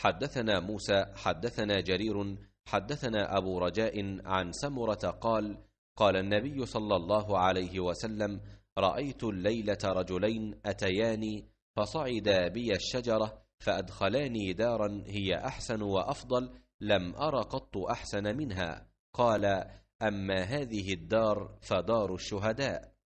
حدثنا موسى حدثنا جرير حدثنا ابو رجاء عن سمره قال قال النبي صلى الله عليه وسلم رايت الليله رجلين اتياني فصعدا بي الشجره فادخلاني دارا هي احسن وافضل لم ار قط احسن منها قال اما هذه الدار فدار الشهداء